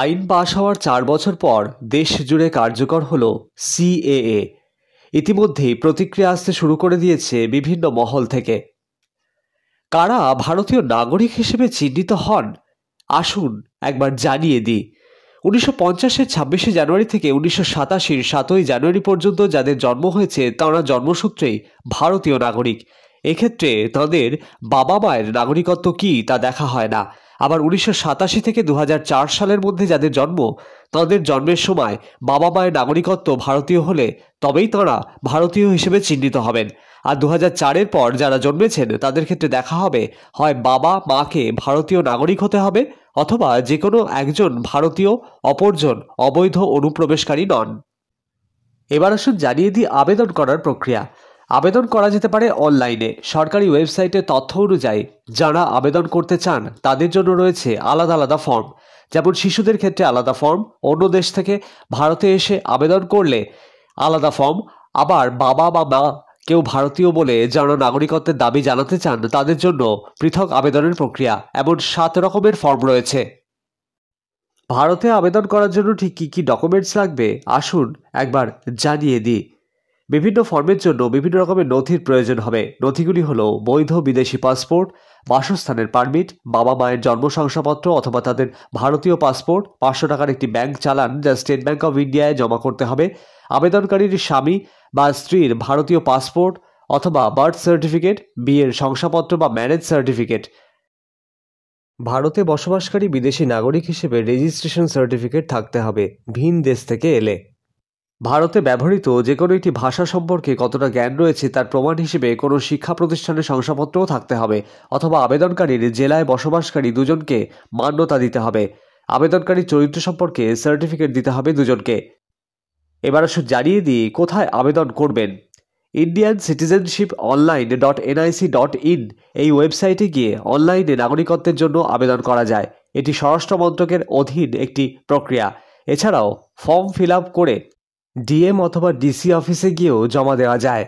আইন পাশ হওয়ার চার বছর পর দেশ জুড়ে কার্যকর হল সিএএ ইতিমধ্যেই প্রতিক্রিয়া আসতে শুরু করে দিয়েছে বিভিন্ন মহল থেকে কারা ভারতীয় নাগরিক হিসেবে চিহ্নিত হন আসুন একবার জানিয়ে দিই উনিশশো পঞ্চাশের ছাব্বিশে জানুয়ারি থেকে উনিশশো সাতাশির সাতই জানুয়ারি পর্যন্ত যাদের জন্ম হয়েছে তাঁরা জন্মসূত্রেই ভারতীয় নাগরিক এক্ষেত্রে তাদের বাবা মায়ের নাগরিকত্ব কি তা দেখা হয় না আবার উনিশশো সাতাশি থেকে দু সালের মধ্যে যাদের জন্ম তাদের জন্মের সময় বাবা মায়ের নাগরিকত্ব ভারতীয় হলে তবেই তাঁরা ভারতীয় হিসেবে চিহ্নিত হবেন আর দু চারের পর যারা জন্মেছেন তাদের ক্ষেত্রে দেখা হবে হয় বাবা মাকে ভারতীয় নাগরিক হতে হবে অথবা যে কোনো একজন ভারতীয় অপরজন অবৈধ অনুপ্রবেশকারী নন এবার আসুন জানিয়ে দিই আবেদন করার প্রক্রিয়া আবেদন করা যেতে পারে অনলাইনে সরকারি ওয়েবসাইটে তথ্য অনুযায়ী যারা আবেদন করতে চান তাদের জন্য রয়েছে আলাদা আলাদা ফর্ম যেমন শিশুদের ক্ষেত্রে আলাদা ফর্ম অন্য দেশ থেকে ভারতে এসে আবেদন করলে আলাদা ফর্ম আবার বাবা বা মা কেউ ভারতীয় বলে যারা নাগরিকত্বের দাবি জানাতে চান তাদের জন্য পৃথক আবেদনের প্রক্রিয়া এমন সাত রকমের ফর্ম রয়েছে ভারতে আবেদন করার জন্য ঠিক কী কী ডকুমেন্টস লাগবে আসুন একবার জানিয়ে দিই বিভিন্ন ফর্মের জন্য বিভিন্ন রকমের নথির প্রয়োজন হবে নথিগুলি হল বৈধ বিদেশি পাসপোর্ট বাসস্থানের পারমিট বাবা মায়ের জন্ম শংসাপত্র অথবা তাদের ভারতীয় পাসপোর্ট পাঁচশো টাকার একটি ব্যাংক চালান যা স্টেট ব্যাংক অব ইন্ডিয়ায় জমা করতে হবে আবেদনকারীর স্বামী বা স্ত্রীর ভারতীয় পাসপোর্ট অথবা বার্থ সার্টিফিকেট বিয়ের শংসাপত্র বা ম্যারেজ সার্টিফিকেট ভারতে বসবাসকারী বিদেশি নাগরিক হিসেবে রেজিস্ট্রেশন সার্টিফিকেট থাকতে হবে ভিন দেশ থেকে এলে ভারতে ব্যবহৃত যে কোনো একটি ভাষা সম্পর্কে কতটা জ্ঞান রয়েছে তার প্রমাণ হিসেবে কোনো শিক্ষা প্রতিষ্ঠানের শংসাপত্রও থাকতে হবে অথবা আবেদনকারীর জেলায় বসবাসকারী দুজনকে মান্যতা দিতে হবে আবেদনকারী চরিত্র সম্পর্কে সার্টিফিকেট দিতে হবে দুজনকে এবার আসুন জানিয়ে দিই কোথায় আবেদন করবেন Indian citizenship online dot NIC dot in এই ওয়েবসাইটে গিয়ে অনলাইনে নাগরিকত্বের জন্য আবেদন করা যায় এটি স্বরাষ্ট্র মন্ত্রকের অধীন একটি প্রক্রিয়া এছাড়াও ফর্ম ফিল আপ করে ডিএম অথবা ডিসি অফিসে গিয়েও জমা দেওয়া যায়